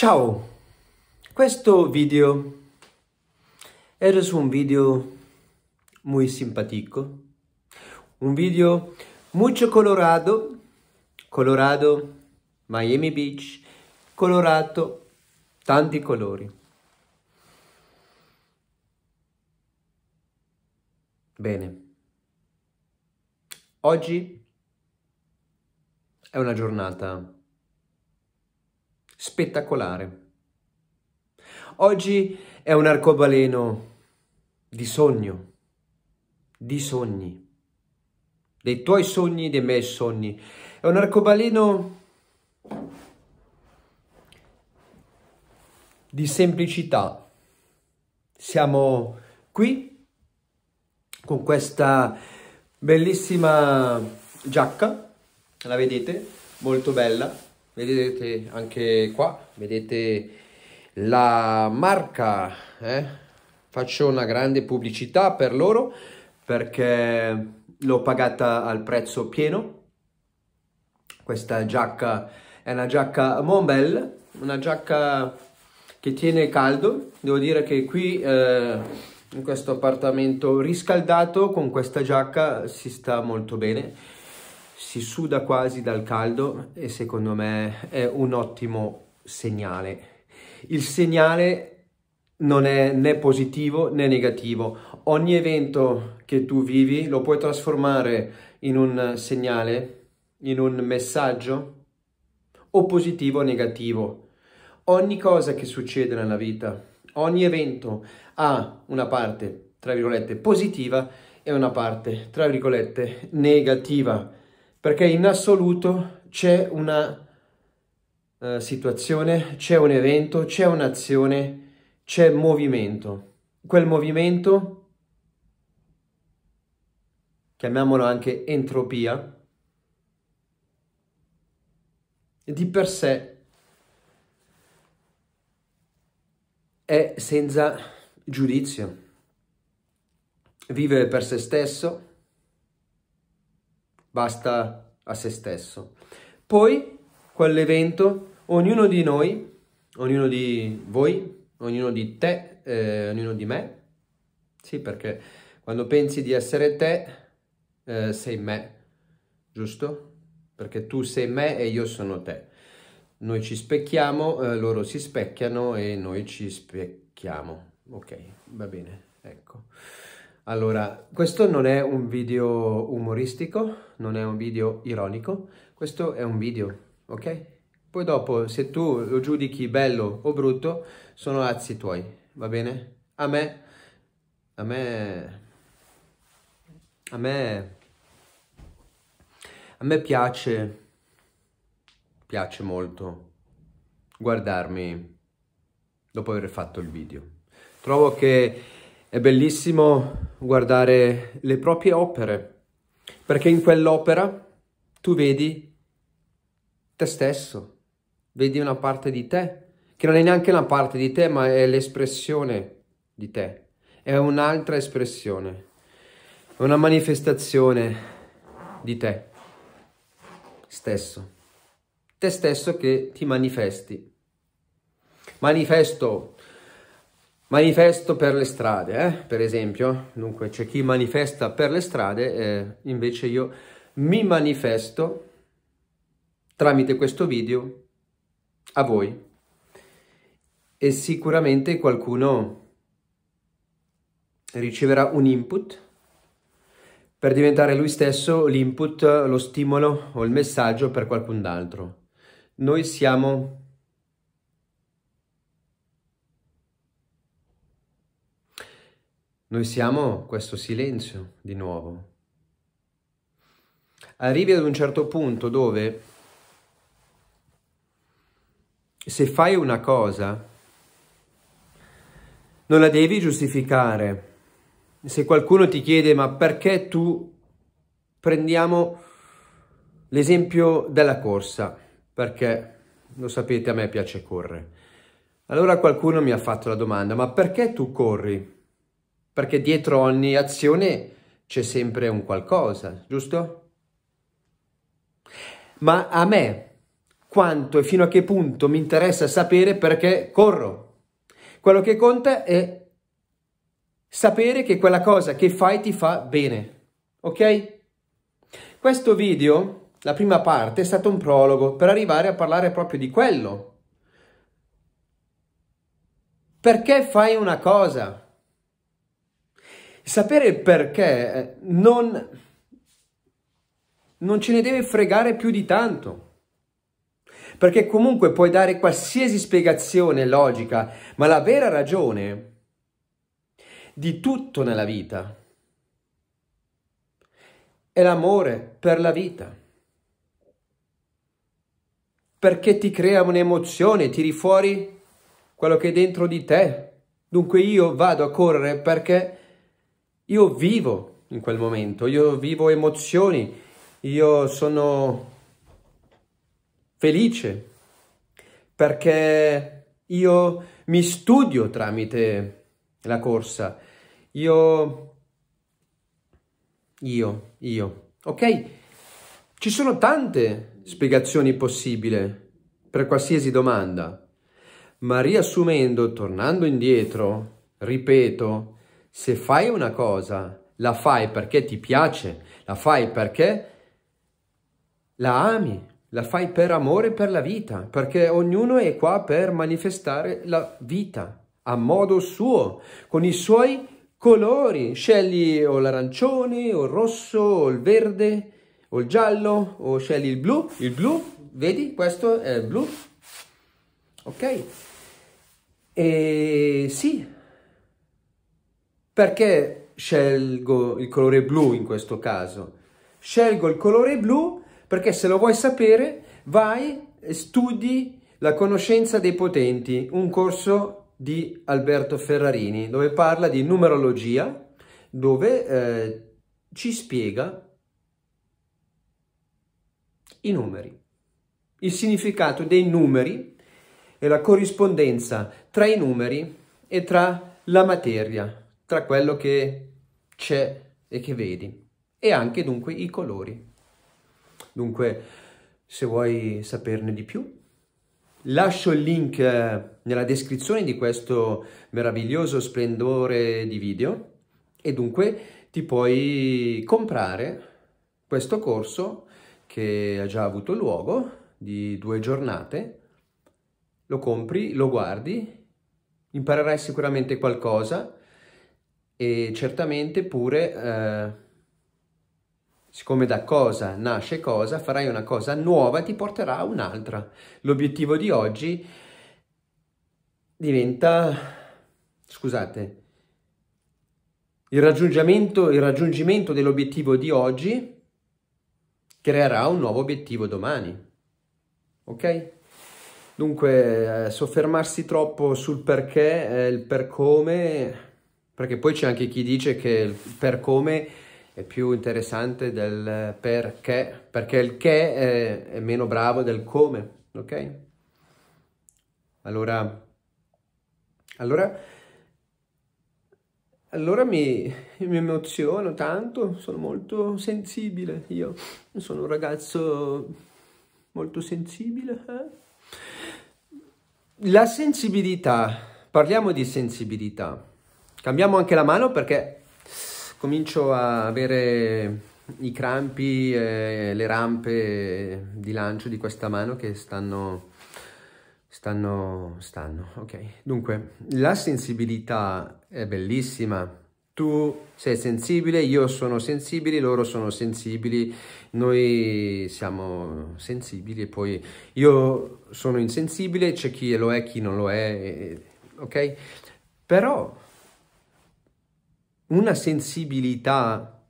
Ciao, questo video era su un video muy simpatico, un video mucho colorato, colorado, Miami Beach, colorato, tanti colori. Bene, oggi è una giornata spettacolare. Oggi è un arcobaleno di sogno, di sogni, dei tuoi sogni, dei miei sogni. È un arcobaleno di semplicità. Siamo qui con questa bellissima giacca, la vedete? Molto bella, vedete anche qua vedete la marca eh? faccio una grande pubblicità per loro perché l'ho pagata al prezzo pieno questa giacca è una giacca Monbel una giacca che tiene caldo devo dire che qui eh, in questo appartamento riscaldato con questa giacca si sta molto bene si suda quasi dal caldo e secondo me è un ottimo segnale. Il segnale non è né positivo né negativo. Ogni evento che tu vivi lo puoi trasformare in un segnale, in un messaggio o positivo o negativo. Ogni cosa che succede nella vita, ogni evento ha una parte, tra virgolette, positiva e una parte, tra virgolette, negativa perché in assoluto c'è una uh, situazione, c'è un evento, c'è un'azione, c'è movimento. Quel movimento, chiamiamolo anche entropia, di per sé è senza giudizio. Vive per se stesso, basta a se stesso. Poi, quell'evento, ognuno di noi, ognuno di voi, ognuno di te, eh, ognuno di me, sì, perché quando pensi di essere te, eh, sei me, giusto? Perché tu sei me e io sono te. Noi ci specchiamo, eh, loro si specchiano e noi ci specchiamo. Ok, va bene, ecco. Allora, questo non è un video umoristico, non è un video ironico, questo è un video, ok? Poi dopo, se tu lo giudichi bello o brutto, sono azzi tuoi, va bene? A me, a me, a me, a me piace, piace molto guardarmi dopo aver fatto il video. Trovo che è bellissimo guardare le proprie opere, perché in quell'opera tu vedi te stesso, vedi una parte di te, che non è neanche una parte di te, ma è l'espressione di te, è un'altra espressione, è una manifestazione di te stesso, te stesso che ti manifesti. Manifesto Manifesto per le strade, eh? per esempio, dunque c'è chi manifesta per le strade, eh, invece io mi manifesto tramite questo video a voi e sicuramente qualcuno riceverà un input per diventare lui stesso l'input, lo stimolo o il messaggio per qualcun altro. Noi siamo Noi siamo questo silenzio di nuovo. Arrivi ad un certo punto dove se fai una cosa non la devi giustificare. Se qualcuno ti chiede ma perché tu prendiamo l'esempio della corsa, perché lo sapete a me piace correre. Allora qualcuno mi ha fatto la domanda ma perché tu corri? perché dietro ogni azione c'è sempre un qualcosa, giusto? Ma a me quanto e fino a che punto mi interessa sapere perché corro. Quello che conta è sapere che quella cosa che fai ti fa bene. Ok? Questo video, la prima parte, è stato un prologo per arrivare a parlare proprio di quello. Perché fai una cosa? Sapere il perché eh, non, non ce ne deve fregare più di tanto. Perché comunque puoi dare qualsiasi spiegazione logica, ma la vera ragione di tutto nella vita è l'amore per la vita. Perché ti crea un'emozione, tiri fuori quello che è dentro di te. Dunque io vado a correre perché io vivo in quel momento, io vivo emozioni, io sono felice perché io mi studio tramite la corsa, io, io, io, ok? Ci sono tante spiegazioni possibili per qualsiasi domanda, ma riassumendo, tornando indietro, ripeto, se fai una cosa, la fai perché ti piace, la fai perché la ami, la fai per amore per la vita, perché ognuno è qua per manifestare la vita a modo suo, con i suoi colori. Scegli o l'arancione, o il rosso, o il verde, o il giallo, o scegli il blu. Il blu, vedi, questo è il blu. Ok? E sì, perché scelgo il colore blu in questo caso? Scelgo il colore blu perché se lo vuoi sapere vai e studi la conoscenza dei potenti, un corso di Alberto Ferrarini dove parla di numerologia, dove eh, ci spiega i numeri, il significato dei numeri e la corrispondenza tra i numeri e tra la materia, tra quello che c'è e che vedi e anche dunque i colori. Dunque, se vuoi saperne di più, lascio il link eh, nella descrizione di questo meraviglioso splendore di video e dunque ti puoi comprare questo corso che ha già avuto luogo di due giornate, lo compri, lo guardi, imparerai sicuramente qualcosa e certamente pure, eh, siccome da cosa nasce cosa, farai una cosa nuova ti porterà a un'altra. L'obiettivo di oggi diventa, scusate, il raggiungimento, il raggiungimento dell'obiettivo di oggi creerà un nuovo obiettivo domani. Ok? Dunque, eh, soffermarsi troppo sul perché, eh, il per come, perché poi c'è anche chi dice che il per come è più interessante del perché, perché il che è, è meno bravo del come, ok? Allora, allora, allora mi, mi emoziono tanto, sono molto sensibile io, sono un ragazzo molto sensibile. Eh? La sensibilità, parliamo di sensibilità. Cambiamo anche la mano perché comincio a avere i crampi, eh, le rampe di lancio di questa mano che stanno, stanno, stanno, ok. Dunque, la sensibilità è bellissima. Tu sei sensibile, io sono sensibile, loro sono sensibili, noi siamo sensibili e poi io sono insensibile, c'è chi lo è, chi non lo è, ok? Però una sensibilità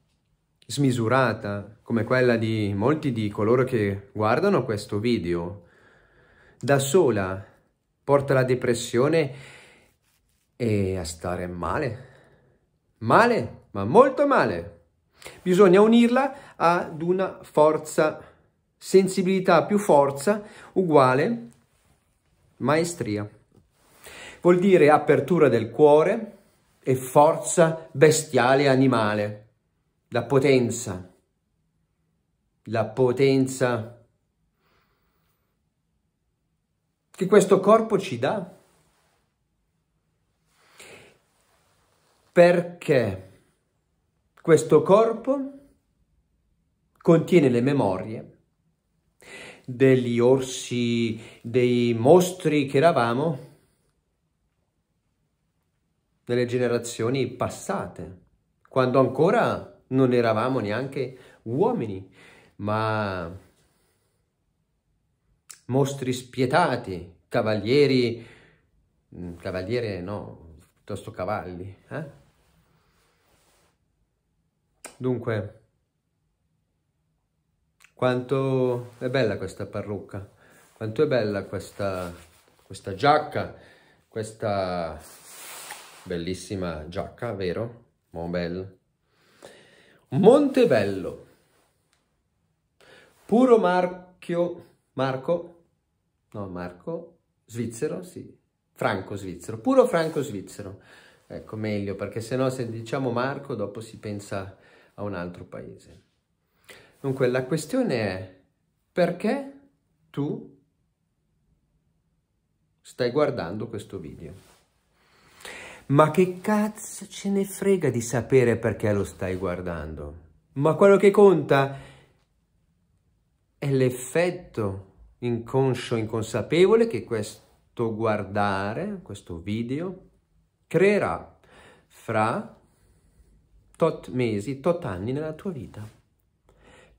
smisurata come quella di molti di coloro che guardano questo video, da sola porta alla depressione e a stare male. Male, ma molto male. Bisogna unirla ad una forza, sensibilità più forza uguale maestria. Vuol dire apertura del cuore, e forza bestiale e animale, la potenza, la potenza che questo corpo ci dà. Perché questo corpo contiene le memorie degli orsi, dei mostri che eravamo nelle generazioni passate, quando ancora non eravamo neanche uomini, ma mostri spietati, cavalieri, mm, cavaliere no, piuttosto cavalli. Eh? Dunque, quanto è bella questa parrucca, quanto è bella questa, questa giacca, questa Bellissima giacca, vero? Mobel. Montebello. Puro marchio Marco. No, Marco svizzero, sì. Franco svizzero, puro franco svizzero. Ecco, meglio, perché sennò se diciamo Marco dopo si pensa a un altro paese. Dunque, la questione è perché tu stai guardando questo video? Ma che cazzo ce ne frega di sapere perché lo stai guardando? Ma quello che conta è l'effetto inconscio, inconsapevole che questo guardare, questo video, creerà fra tot mesi, tot anni nella tua vita.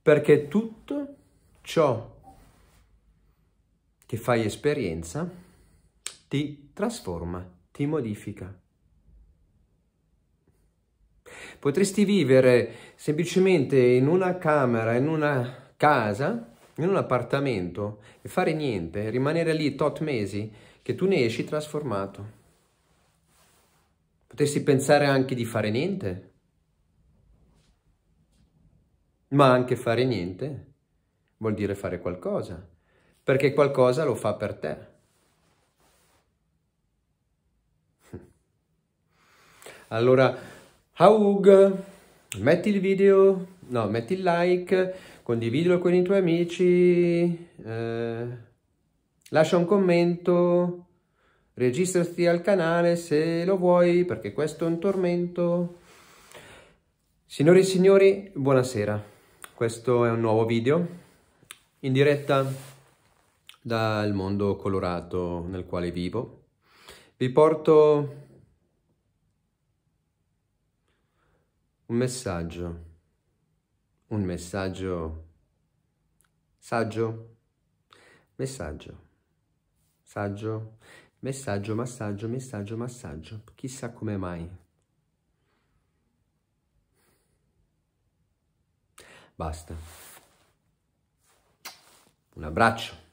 Perché tutto ciò che fai esperienza ti trasforma, ti modifica. Potresti vivere semplicemente in una camera, in una casa, in un appartamento e fare niente, rimanere lì tot mesi che tu ne esci trasformato. Potresti pensare anche di fare niente, ma anche fare niente vuol dire fare qualcosa, perché qualcosa lo fa per te. Allora Aug, metti il video, no, metti il like, condividilo con i tuoi amici, eh, lascia un commento, registrati al canale se lo vuoi, perché questo è un tormento. Signori e signori, buonasera. Questo è un nuovo video in diretta dal mondo colorato nel quale vivo. Vi porto un messaggio, un messaggio saggio, messaggio, saggio, messaggio, massaggio, messaggio, massaggio, chissà come mai. Basta. Un abbraccio.